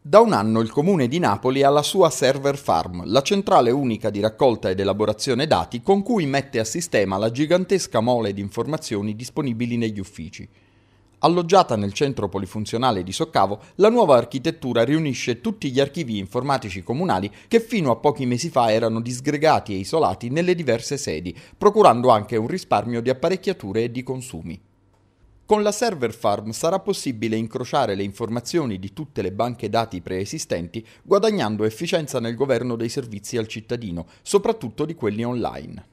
Da un anno il comune di Napoli ha la sua server farm, la centrale unica di raccolta ed elaborazione dati con cui mette a sistema la gigantesca mole di informazioni disponibili negli uffici. Alloggiata nel centro polifunzionale di Soccavo, la nuova architettura riunisce tutti gli archivi informatici comunali che fino a pochi mesi fa erano disgregati e isolati nelle diverse sedi, procurando anche un risparmio di apparecchiature e di consumi. Con la server farm sarà possibile incrociare le informazioni di tutte le banche dati preesistenti, guadagnando efficienza nel governo dei servizi al cittadino, soprattutto di quelli online.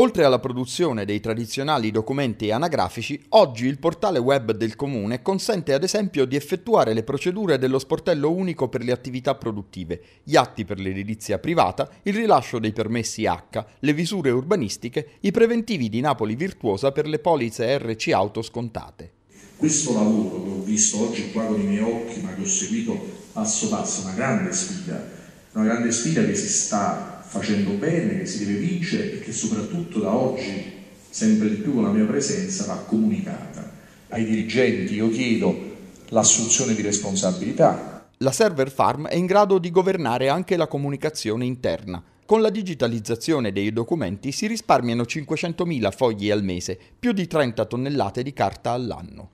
Oltre alla produzione dei tradizionali documenti anagrafici, oggi il portale web del comune consente ad esempio di effettuare le procedure dello sportello unico per le attività produttive, gli atti per l'edilizia privata, il rilascio dei permessi H, le visure urbanistiche, i preventivi di Napoli Virtuosa per le polizze RC auto scontate. Questo lavoro che ho visto oggi qua con i miei occhi, ma che ho seguito passo passo, una grande sfida, una grande sfida che si sta facendo bene, che si deve vincere e che soprattutto da oggi sempre di più con la mia presenza va comunicata. Ai dirigenti io chiedo l'assunzione di responsabilità. La server farm è in grado di governare anche la comunicazione interna. Con la digitalizzazione dei documenti si risparmiano 500.000 fogli al mese, più di 30 tonnellate di carta all'anno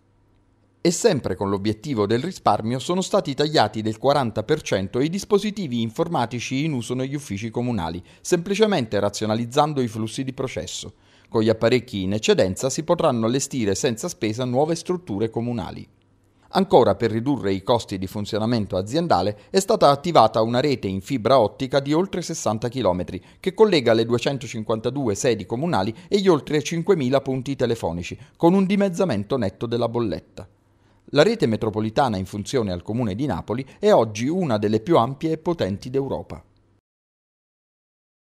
e sempre con l'obiettivo del risparmio sono stati tagliati del 40% i dispositivi informatici in uso negli uffici comunali, semplicemente razionalizzando i flussi di processo. Con gli apparecchi in eccedenza si potranno allestire senza spesa nuove strutture comunali. Ancora per ridurre i costi di funzionamento aziendale è stata attivata una rete in fibra ottica di oltre 60 km che collega le 252 sedi comunali e gli oltre 5.000 punti telefonici, con un dimezzamento netto della bolletta. La rete metropolitana in funzione al Comune di Napoli è oggi una delle più ampie e potenti d'Europa.